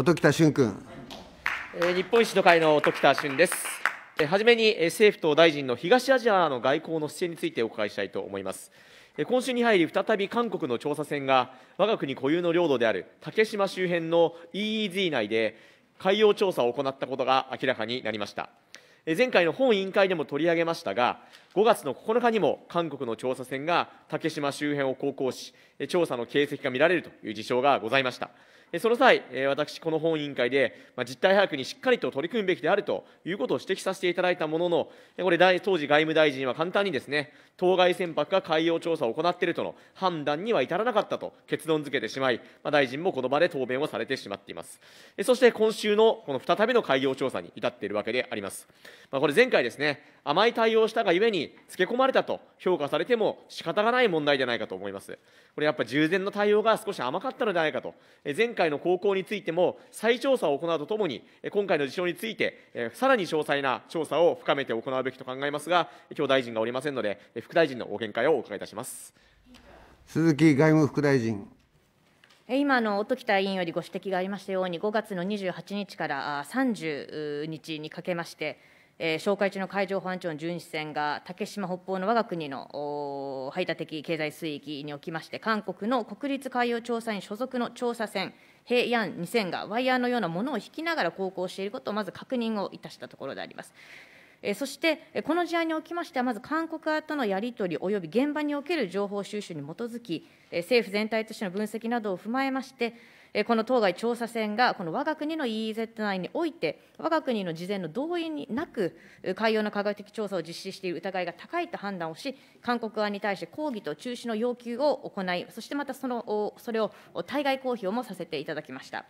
音喜多俊君。日本維新の会の音喜多俊です。はじめに政府と大臣の東アジアの外交の姿勢についてお伺いしたいと思います。今週に入り、再び韓国の調査船が、我が国固有の領土である竹島周辺の EEZ 内で海洋調査を行ったことが明らかになりました。前回の本委員会でも取り上げましたが、5月の9日にも韓国の調査船が竹島周辺を航行し、調査の形跡が見られるという事象がございました。その際、私、この本委員会で、実態把握にしっかりと取り組むべきであるということを指摘させていただいたものの、これ、当時、外務大臣は簡単にですね、当該船舶が海洋調査を行っているとの判断には至らなかったと結論付けてしまい、大臣もこの場で答弁をされてしまっています。そして、今週のこの再びの海洋調査に至っているわけであります。これ、前回ですね、甘い対応をしたがゆえにつけ込まれたと評価されても仕方がない問題じゃないかと思います。これやっぱり従前の対応が少し甘かったのではないかと、前回の高校についても再調査を行うとともに、今回の事象について、さらに詳細な調査を深めて行うべきと考えますが、今日大臣がおりませんので、副大臣のご見解をお伺いいたします。鈴木外務副大臣。今の音喜多委員よりご指摘がありましたように、5月の28日から30日にかけまして、えー、紹介中の海上保安庁の巡視船が竹島北方の我が国の排他的経済水域におきまして韓国の国立海洋調査院所属の調査船平安2000がワイヤーのようなものを引きながら航行していることをまず確認をいたしたところであります。えそして、この事案におきましては、まず韓国側とのやり取り及び現場における情報収集に基づき、政府全体としての分析などを踏まえまして、この当該調査船が、この我が国の EEZ 内において、我が国の事前の同意になく、海洋の科学的調査を実施している疑いが高いと判断をし、韓国側に対して抗議と中止の要求を行い、そしてまたそのそれを対外公表もさせていただきました。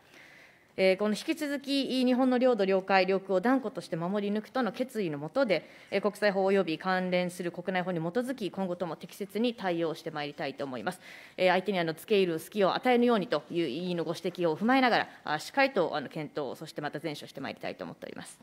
えー、この引き続き日本の領土、領海、領空を断固として守り抜くとの決意のもとで、えー、国際法及び関連する国内法に基づき、今後とも適切に対応してまいりたいと思います。えー、相手にあの付け入る隙を与えぬようにという委員のご指摘を踏まえながら、あしっかりとあの検討、そしてまた善処してまいりたいと思っております。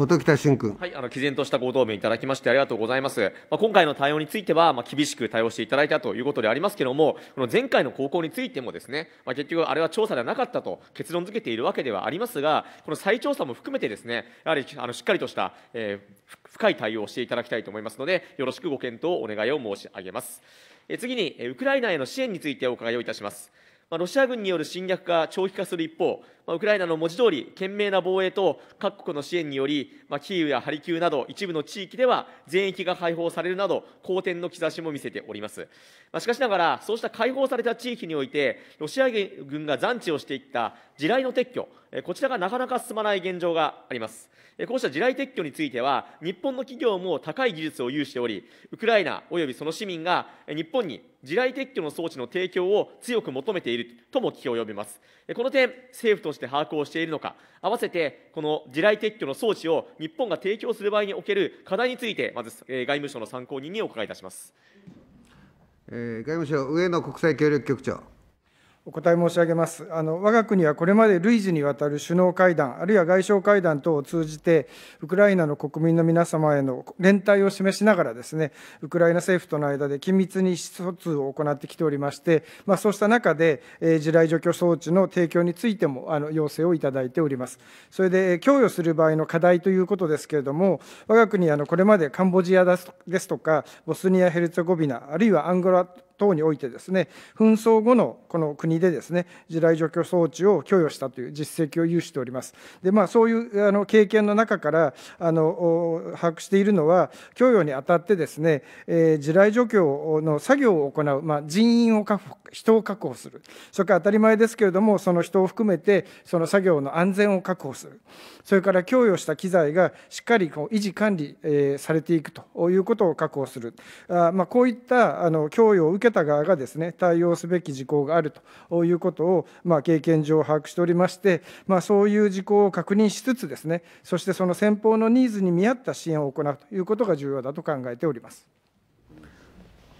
音喜多俊君。はい、あの毅然としたご答弁いただきましてありがとうございます。まあ、今回の対応については、まあ、厳しく対応していただいたということでありますけれども、この前回の高校についてもですね、まあ、結局あれは調査ではなかったと結論付けているわけではありますが、この再調査も含めてですね、やはりあのしっかりとした、えー、深い対応をしていただきたいと思いますので、よろしくご検討をお願いを申し上げます。え次に、ウクライナへの支援についてお伺いをいたします。まあ、ロシア軍による侵略が長期化する一方、まあ、ウクライナの文字通り懸命な防衛と各国の支援により、まあ、キーウやハリキュウなど一部の地域では全域が解放されるなど好転の兆しも見せております、まあ、しかしながらそうした解放された地域においてロシア軍が残地をしていった地雷の撤去こちらがなかなか進まない現状があります。こうした地雷撤去については、日本の企業も高い技術を有しており、ウクライナ及びその市民が日本に地雷撤去の装置の提供を強く求めているとも聞き及びます。この点、政府として把握をしているのか、合わせてこの地雷撤去の装置を日本が提供する場合における課題について、まず外務省の参考人にお伺いいたします。え外務省上野国際協力局長。お答え申し上げます。あの我が国はこれまで累次にわたる首脳会談、あるいは外相会談等を通じて、ウクライナの国民の皆様への連帯を示しながらですね、ウクライナ政府との間で緊密に意思疎通を行ってきておりまして、まあ、そうした中で、えー、地雷除去装置の提供についてもあの要請をいただいております。それで、供与する場合の課題ということですけれども、我が国はこれまでカンボジアですとか、ボスニア・ヘルツェゴビナ、あるいはアンゴラ等においてですね紛争後のこの国でですね地雷除去装置を供与したという実績を有しております。でまあ、そういうあの経験の中からあの把握しているのは供与にあたってですね、えー、地雷除去の作業を行う、まあ、人員を確保人を確保するそれから当たり前ですけれどもその人を含めてその作業の安全を確保するそれから供与した機材がしっかりこう維持管理、えー、されていくということを確保するあ、まあ、こういったあの供与を受けけた側がですね対応すべき事項があるということを、まあ、経験上把握しておりまして、まあ、そういう事項を確認しつつですねそしてその先方のニーズに見合った支援を行うということが重要だと考えております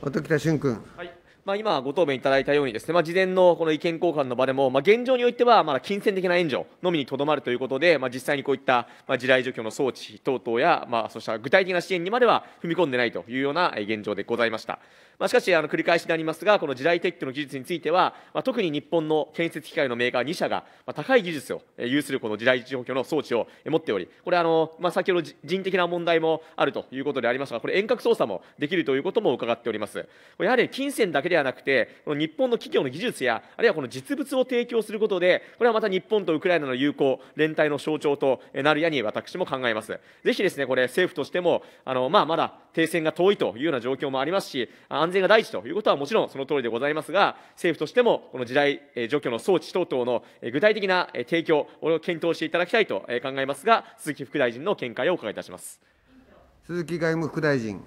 音喜多君。はいまあ、今、ご答弁いただいたようにですね、まあ、事前のこの意見交換の場でも、ま現状においてはまだ金銭的な援助のみにとどまるということで、まあ、実際にこういったまあ地雷除去の装置等々や、まそうした具体的な支援にまでは踏み込んでないというような現状でございました。まあ、しかしあの繰り返しになりますがこの地雷撤去の技術については、まあ、特に日本の建設機械のメーカー2社が、まあ、高い技術を有するこの地雷除去の装置を持っておりこれあの、まあ、先ほど人的な問題もあるということでありましたがこれ遠隔操作もできるということも伺っておりますやはり金銭だけではなくてこの日本の企業の技術やあるいはこの実物を提供することでこれはまた日本とウクライナの友好連帯の象徴となるやに私も考えますぜひですねこれ政府としてもあの、まあ、まだ停戦が遠いというような状況もありますし、安全が第一ということはもちろんその通りでございますが、政府としてもこの地雷除去の装置等々の具体的な提供を検討していただきたいと考えますが、鈴木副大臣の見解をお伺いいたします。鈴木外務副大臣。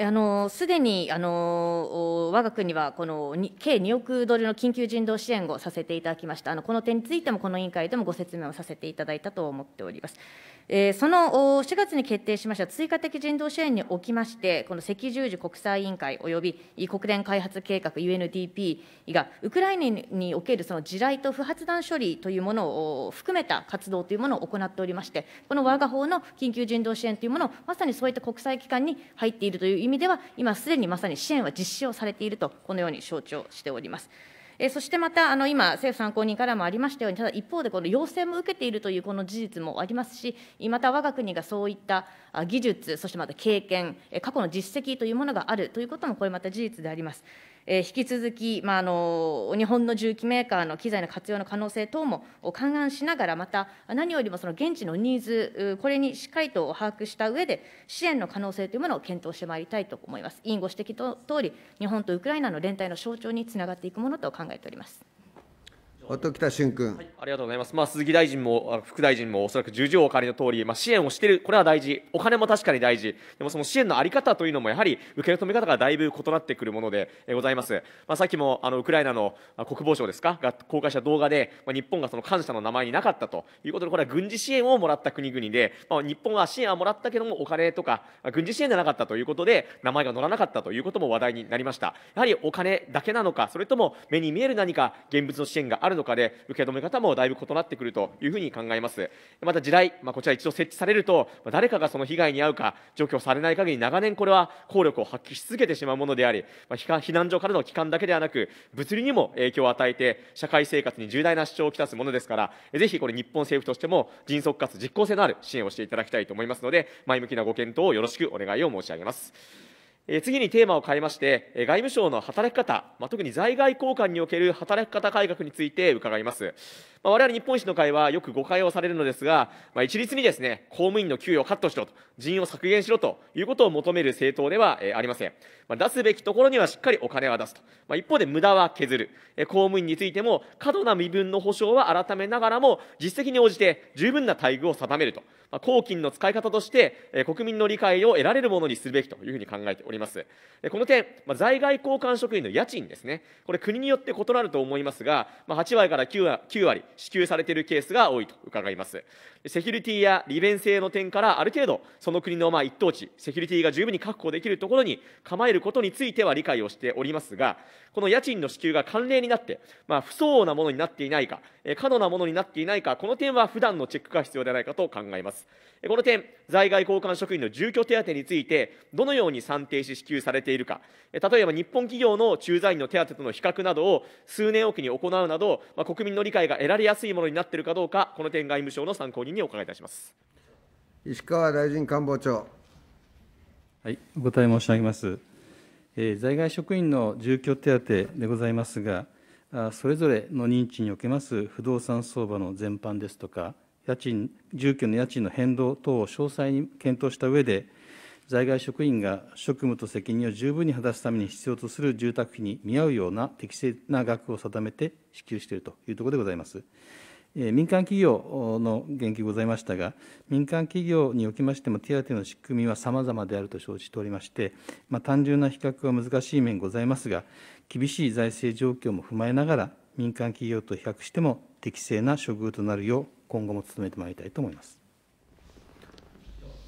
あのすでにあの我が国はこの計2億ドルの緊急人道支援をさせていただきました、あのこの点についても、この委員会でもご説明をさせていただいたと思っております。その4月に決定しました追加的人道支援におきまして、この赤十字国際委員会および国連開発計画 UNDP が、ウクライナにおけるその地雷と不発弾処理というものを含めた活動というものを行っておりまして、この我が法の緊急人道支援というものを、まさにそういった国際機関に入っているという意味では、今すでにまさに支援は実施をされていると、このように承知をしております。えそしてまたあの今、政府参考人からもありましたように、ただ一方で、この要請も受けているというこの事実もありますし、また我が国がそういった技術、そしてまた経験、過去の実績というものがあるということも、これまた事実であります。え引き続き、まあ、あの日本の重機メーカーの機材の活用の可能性等も勘案しながら、また何よりもその現地のニーズ、これにしっかりと把握した上で、支援の可能性というものを検討してまいりたいと思います。委員ご指摘のとおり、日本とウクライナの連帯の象徴につながっていくものと考えております。音喜多俊君、はい、ありがとうございます、まあ、鈴木大臣も副大臣もおそらく十条おりの通り、まあ、支援をしている、これは大事、お金も確かに大事、でもその支援の在り方というのも、やはり受け止め方がだいぶ異なってくるものでございます。まあ、さっきもあのウクライナの国防省ですか、が公開した動画で、まあ、日本がその感謝の名前になかったということで、これは軍事支援をもらった国々で、まあ、日本は支援はもらったけども、お金とか、軍事支援じゃなかったということで、名前が載らなかったということも話題になりました。やはりお金だけなのか、それとも目に見える何か現物の支援があるとかで受け止め方もだいぶ異なってくるというふうに考えますまた地雷、まあ、こちら一度設置されると誰かがその被害に遭うか除去されない限り長年これは効力を発揮し続けてしまうものであり、まあ、避難所からの帰還だけではなく物理にも影響を与えて社会生活に重大な支障をきたすものですからぜひこれ日本政府としても迅速かつ実効性のある支援をしていただきたいと思いますので前向きなご検討をよろしくお願いを申し上げます。次にテーマを変えまして、外務省の働き方、まあ、特に在外交換における働き方改革について伺います。まあ、我々日本維新の会はよく誤解をされるのですが、まあ、一律にですね、公務員の給与をカットしろと、人員を削減しろということを求める政党では、ありません。ま出すべきところにはしっかりお金は出すと。ま一方で無駄は削る、公務員についても過度な身分の保障は改めながらも、実績に応じて十分な待遇を定めると。ま公金の使い方として、国民の理解を得られるものにするべきというふうに考えております。ります。この点、ま在外交換職員の家賃ですね、これ、国によって異なると思いますが、ま8割から9割 ,9 割支給されているケースが多いと伺います。セキュリティや利便性の点から、ある程度、その国のまあ一等地、セキュリティが十分に確保できるところに構えることについては理解をしておりますが、この家賃の支給が慣例になって、まあ、不相応なものになっていないか、過度なものになっていないか、この点は普段のチェックが必要ではないかと考えます。この点、在外交換職員の住居手当について、どのように算定し支給されているか、例えば日本企業の駐在員の手当との比較などを数年おきに行うなど、まあ、国民の理解が得られやすいものになっているかどうか、この点、外務省の参考人にお伺いいたします。石川大臣官房長。はい、お答え申し上げます。えー、在外職員の住居手当でございますが、それぞれの認知におけます不動産相場の全般ですとか、家賃、住居の家賃の変動等を詳細に検討した上で、在外職員が職務と責任を十分に果たすために必要とする住宅費に見合うような適正な額を定めて支給しているというところでございます。民間企業の言及ございましたが、民間企業におきましても、手当の仕組みはさまざまであると承知しておりまして、まあ、単純な比較は難しい面ございますが、厳しい財政状況も踏まえながら、民間企業と比較しても適正な処遇となるよう、今後も努めてまいりたいと思います。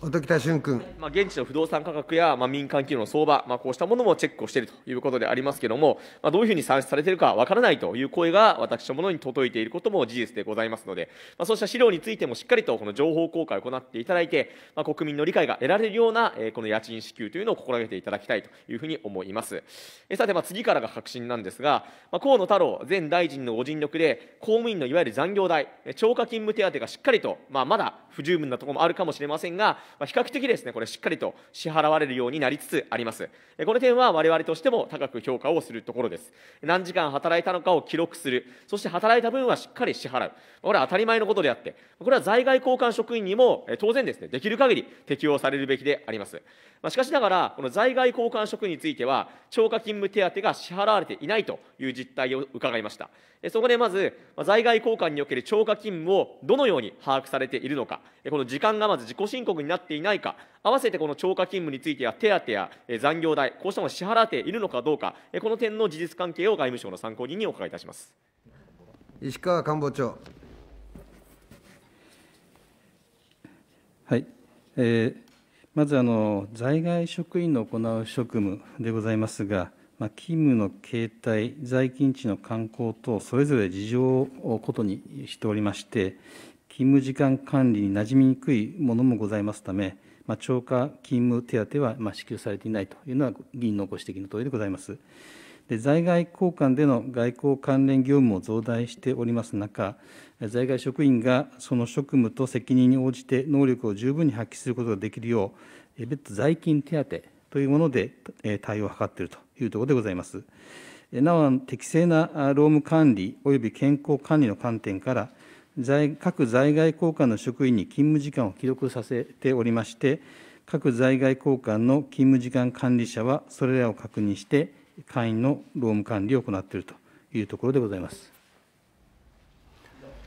本喜俊君、まあ、現地の不動産価格や、まあ、民間企業の相場、まあ、こうしたものもチェックをしているということでありますけれども、まあ、どういうふうに算出されているかわからないという声が私のものに届いていることも事実でございますので、まあ、そうした資料についてもしっかりとこの情報公開を行っていただいて、まあ、国民の理解が得られるような、えー、この家賃支給というのを心がけていただきたいというふうに思います。えさて、まあ、次からが核心なんですが、まあ、河野太郎前大臣のご尽力で、公務員のいわゆる残業代、超過勤務手当がしっかりと、まあ、まだ不十分なところもあるかもしれませんが、ま比較的ですねこれしっかりと支払われるようになりつつありますこの点は我々としても高く評価をするところです何時間働いたのかを記録するそして働いた分はしっかり支払うこれは当たり前のことであってこれは在外交換職員にも当然ですねできる限り適用されるべきでありますしかしながらこの在外交換職員については超過勤務手当が支払われていないという実態を伺いましたそこでまず在外交換における超過勤務をどのように把握されているのかこの時間がまず自己申告になっていないか合わせてこの超過勤務については手当や残業代こうしたものを支払っているのかどうかこの点の事実関係を外務省の参考人にお伺いいたします石川官房長はい、えー、まずあの在外職員の行う職務でございますが、まあ、勤務の形態、在勤地の観光等、それぞれ事情をことにしておりまして、勤務時間管理に馴染みにくいものもございますため、まあ、超過勤務手当はま支給されていないというのは、議員のご指摘のとおりでございます。で在外交換での外交関連業務も増大しております中、在外職員がその職務と責任に応じて能力を十分に発揮することができるよう、別途在勤手当というもので対応を図っているというところでございます。なお、適正な労務管理及び健康管理の観点から、在各在外公館の職員に勤務時間を記録させておりまして、各在外公館の勤務時間管理者は、それらを確認して、会員の労務管理を行っているというところでございます。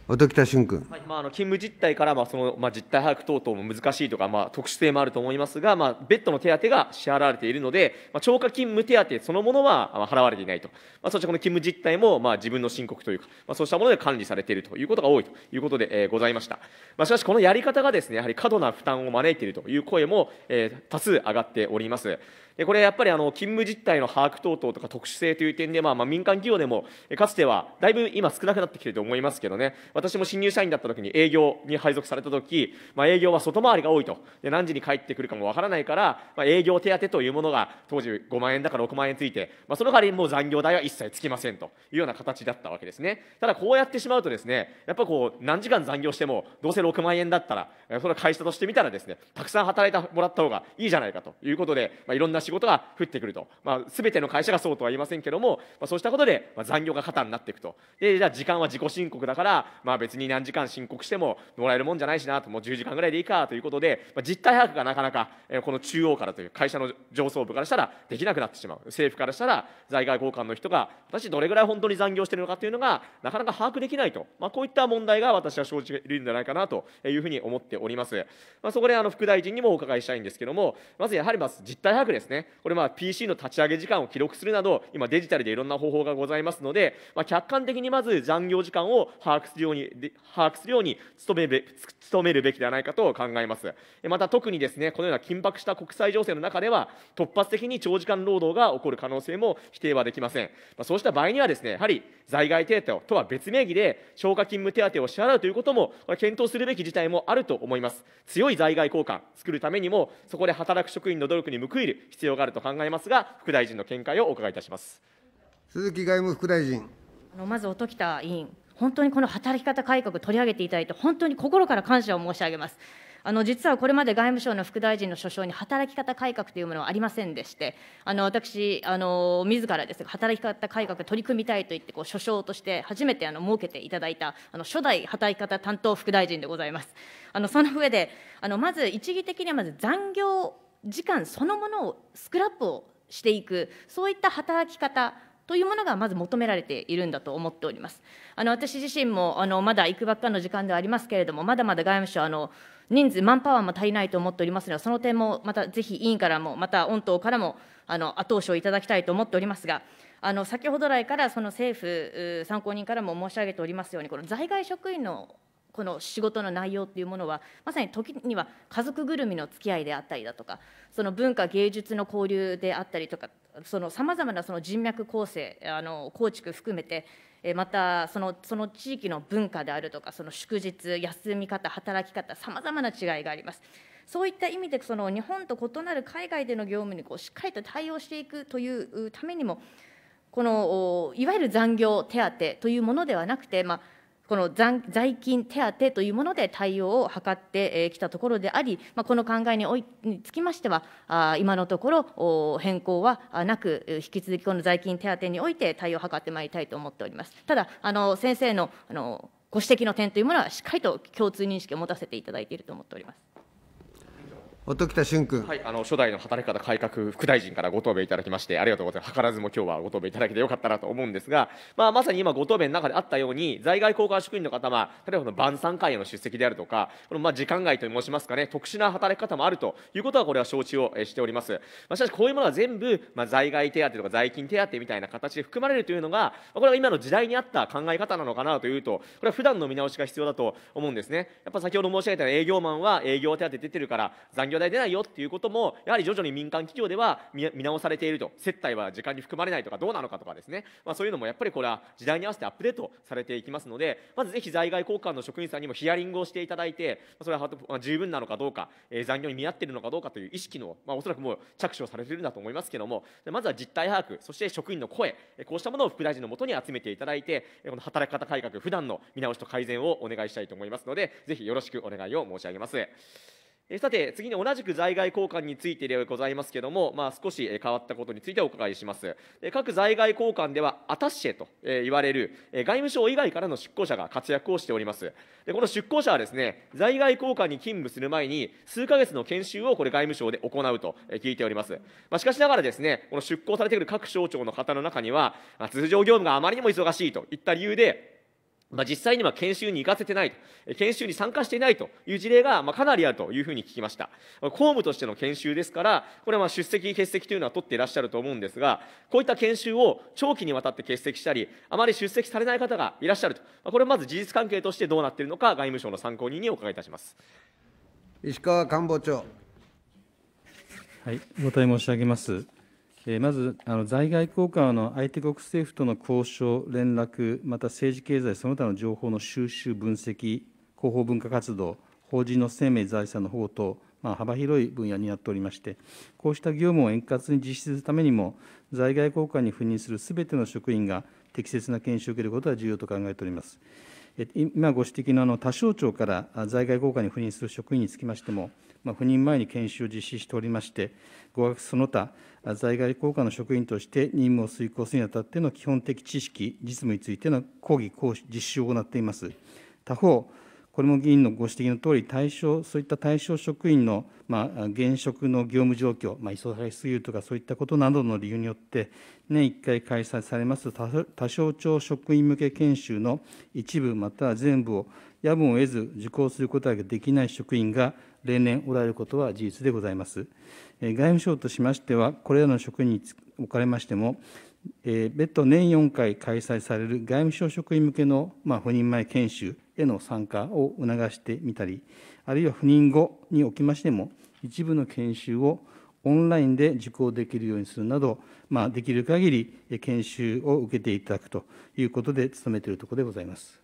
音喜多君、はいまあ、あの勤務実態からまあその、まあ、実態把握等々も難しいとか、まあ、特殊性もあると思いますが、まあ、ッドの手当が支払われているので、まあ、超過勤務手当そのものは払われていないと、まあ、そしてこの勤務実態もまあ自分の申告というか、まあ、そうしたもので管理されているということが多いということで、えー、ございました、まあ、しかしこのやり方がですねやはり過度な負担を招いているという声も、えー、多数上がっております。でこれやっぱりあの勤務実態の把握等々とか特殊性という点で、まあ、まあ民間企業でもかつてはだいぶ今少なくなってきてると思いますけどね私も新入社員だった時に営業に配属された時、まあ、営業は外回りが多いとで何時に帰ってくるかもわからないから、まあ、営業手当というものが当時5万円だから6万円ついて、まあ、その代わりもう残業代は一切つきませんというような形だったわけですねただこうやってしまうとですねやっぱこう何時間残業してもどうせ6万円だったらそれ会社としてみたらですねたくさん働いてもらった方がいいじゃないかということで、まあ、いろんな仕事が降ってくると、まあ、全ての会社がそうとは言いませんけども、まあ、そうしたことで、まあ、残業が過多になっていくとでじゃあ時間は自己申告だから、まあ、別に何時間申告してももらえるもんじゃないしなともう10時間ぐらいでいいかということで、まあ、実態把握がなかなか、えこの中央からという会社の上層部からしたらできなくなってしまう政府からしたら在外交換の人が私どれぐらい本当に残業してるのかというのがなかなか把握できないと、まあ、こういった問題が私は生じるんじゃないかなというふうに思っております、まあ、そこであの副大臣にもお伺いしたいんですけどもまずやはりまず実態把握ですねねこれ PC の立ち上げ時間を記録するなど今デジタルでいろんな方法がございますので、まあ、客観的にまず残業時間を把握するように把握するように努める努めるべきではないかと考えますまた特にですねこのような緊迫した国際情勢の中では突発的に長時間労働が起こる可能性も否定はできません、まあ、そうした場合にはですねやはり在外手当とは別名義で消化勤務手当を支払うということも検討するべき事態もあると思います強い在外交換作るためにもそこで働く職員の努力に報いる必必要があると考えますが、副大臣の見解をお伺いいたします鈴木外務副大臣。あのまず音喜多委員、本当にこの働き方改革取り上げていただいて、本当に心から感謝を申し上げます。あの実はこれまで外務省の副大臣の所掌に働き方改革というものはありませんでして、あの私、あの自らですが、働き方改革取り組みたいと言って、所掌として初めてあの設けていただいたあの初代働き方担当副大臣でございます。あのその上であのまず一義的にはまず残業時間そのものをスクラップをしていくそういった働き方というものがまず求められているんだと思っております。あの私自身もあのまだ行くばっかの時間ではありますけれども、まだまだ外務省あの人数マンパワーも足りないと思っておりますがその点もまたぜひ委員からもまた御党からもあの後押しをいただきたいと思っておりますが、あの先ほど来からその政府参考人からも申し上げておりますように、この在外職員のこの仕事の内容っていうものはまさに時には家族ぐるみの付き合いであったりだとかその文化芸術の交流であったりとかさまざまなその人脈構成あの構築含めてまたそのその地域の文化であるとかその祝日休み方働き方さまざまな違いがあります。そういった意味でその日本と異なる海外での業務にこうしっかりと対応していくというためにもこのいわゆる残業手当というものではなくて、まあ、この在勤手当というもので対応を図ってきたところであり、まあ、この考えにおいにつきましては、今のところ変更はなく、引き続きこの在勤手当において対応を図ってまいりたいと思っております。ただ、あの先生のあのご指摘の点というものは、しっかりと共通認識を持たせていただいていると思っております。音喜多俊君、はい、あの初代の働き方改革副大臣からご答弁いただきましてありがとうございます図らずも今日はご答弁いただけてよかったなと思うんですが、まあ、まさに今ご答弁の中であったように在外交換職員の方は例えばこの晩餐会への出席であるとかこのまあ時間外と申しますかね特殊な働き方もあるということはこれは承知をしております、まあ、しかしこういうものは全部、まあ、在外手当とか在勤手当みたいな形で含まれるというのがこれは今の時代に合った考え方なのかなというとこれは普段の見直しが必要だと思うんですねやっぱ先ほど申し上げた営業マンは営業手当出てるから残業業代出ないよっていうこともやはり徐々に民間企業では見直されていると接待は時間に含まれないとかどうなのかとかですね、まあ、そういうのもやっぱりこれは時代に合わせてアップデートされていきますのでまずぜひ在外交換の職員さんにもヒアリングをしていただいてそれは十分なのかどうか、え残業に見合っているのかどうかという意識の、まあ、おそらくもう着手をされているんだと思いますけどもまずは実態把握そして職員の声こうしたものを副大臣のもとに集めていただいてこの働き方改革普段の見直しと改善をお願いしたいと思いますのでぜひよろしくお願いを申し上げます。えさて次に同じく在外交換についてでございますけども、まあ、少し変わったことについてお伺いします各在外交換ではアタッシェと言われる外務省以外からの出向者が活躍をしておりますでこの出向者はですね在外交換に勤務する前に数ヶ月の研修をこれ外務省で行うと聞いております、まあ、しかしながらですねこの出向されてくる各省庁の方の中には通常業務があまりにも忙しいといった理由でまあ、実際には研修に行かせてない、と、研修に参加していないという事例が、まかなりあるというふうに聞きました。公務としての研修ですから、これは出席、欠席というのは取っていらっしゃると思うんですが、こういった研修を長期にわたって欠席したり、あまり出席されない方がいらっしゃると、これまず事実関係としてどうなっているのか、外務省の参考人にお伺いいたします。石川官房長。はい、お答え申し上げます。まず、在外公館の相手国政府との交渉、連絡、また政治経済その他の情報の収集、分析、広報文化活動、法人の生命、財産の保護等、まあ、幅広い分野になっておりまして、こうした業務を円滑に実施するためにも、在外交換に赴任するすべての職員が適切な研修を受けることは重要と考えております。今ご指摘のあの他省庁から在外交換に赴任する職員につきましても、赴任前に研修を実施しておりまして、語学その他、在外公館の職員として任務を遂行するにあたっての基本的知識、実務についての講義、講師、実習を行っています。他方、これも議員のご指摘のとおり、対象、そういった対象職員の、まあ、現職の業務状況、まあ、忙しすぎるとか、そういったことなどの理由によって、年1回開催されます多省庁職員向け研修の一部または全部を、やむを得ず受講することができない職員が例年おられることは事実でございます。外務省としましては、これらの職員におかれましても、別途年4回開催される外務省職員向けの赴任前研修への参加を促してみたり、あるいは赴任後におきましても、一部の研修をオンラインで受講できるようにするなど、できる限り研修を受けていただくということで、努めているところでございます。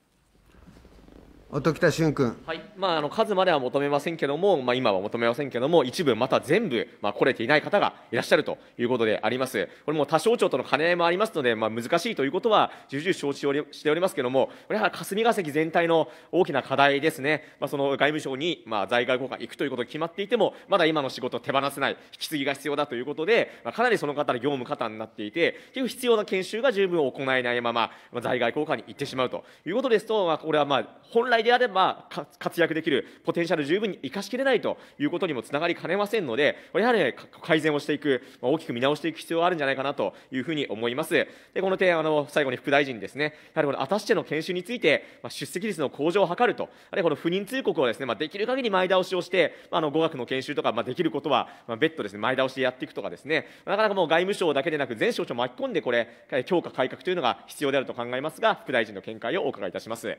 音喜多俊君、はいまあ、あの数までは求めませんけども、まあ、今は求めませんけども一部また全部、まあ、来れていない方がいらっしゃるということでありますこれも多省庁との兼ね合いもありますので、まあ、難しいということは重々承知しておりますけどもこれは霞が関全体の大きな課題ですね、まあ、その外務省に、まあ、在外公館行くということが決まっていてもまだ今の仕事を手放せない引き継ぎが必要だということで、まあ、かなりその方の業務過多になっていて結局必要な研修が十分行えないまま、まあ、在外公館に行ってしまうということですと、まあ、これはまあ本来体であれば活躍できるポテンシャル十分に生かしきれないということにもつながりかねませんのでやはり、改善をしていく大きく見直していく必要があるんじゃないかなというふうに思いますでこの点あの最後に副大臣ですねやはりこのアタッシェの研修について、ま出席率の向上を図るとあるいはこの不妊通告をですね、まできる限り前倒しをして、まあ、の語学の研修とか、まできることは、ま別途ですね前倒しでやっていくとかですねなかなかもう外務省だけでなく全省庁巻き込んでこれ強化改革というのが必要であると考えますが副大臣の見解をお伺いいたします。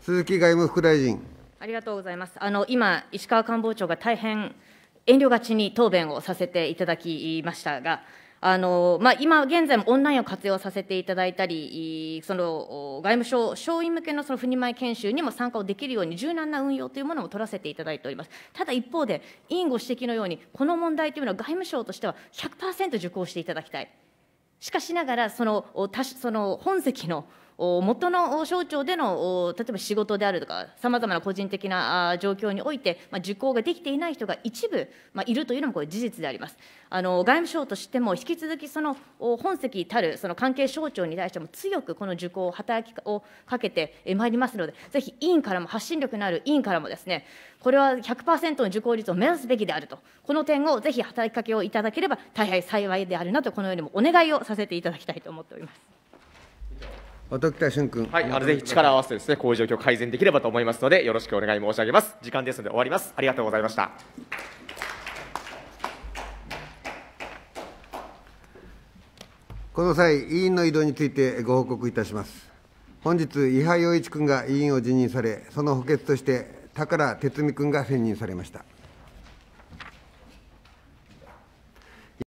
鈴木外務副大臣。ありがとうございます。あの今、石川官房長が大変遠慮がちに答弁をさせていただきましたが、あのまあ、今現在もオンラインを活用させていただいたり、その外務省、省員向けのその振舞研修にも参加をできるように、柔軟な運用というものも取らせていただいております。ただ一方で、委員ご指摘のように、この問題というのは外務省としては100%受講していただきたい。しかしながらその、その本席の元の省庁での例えば仕事であるとかさまざまな個人的な状況において、ま受講ができていない人が一部、まいるというのもこれ事実でありますあの外務省としても引き続きその本籍たるその関係省庁に対しても強くこの受講を働きをかけてまいりますのでぜひ委員からも発信力のある委員からもですねこれは100%の受講率を目指すべきであるとこの点をぜひ働きかけをいただければ大変幸いであるなとこのようにもお願いをさせていただきたいと思っております。音北多俊君はいあのぜひ力を合わせてですねこういう状況改善できればと思いますのでよろしくお願い申し上げます時間ですので終わりますありがとうございましたこの際委員の移動についてご報告いたします本日伊波洋一君が委員を辞任されその補欠として高良哲美君が選任されました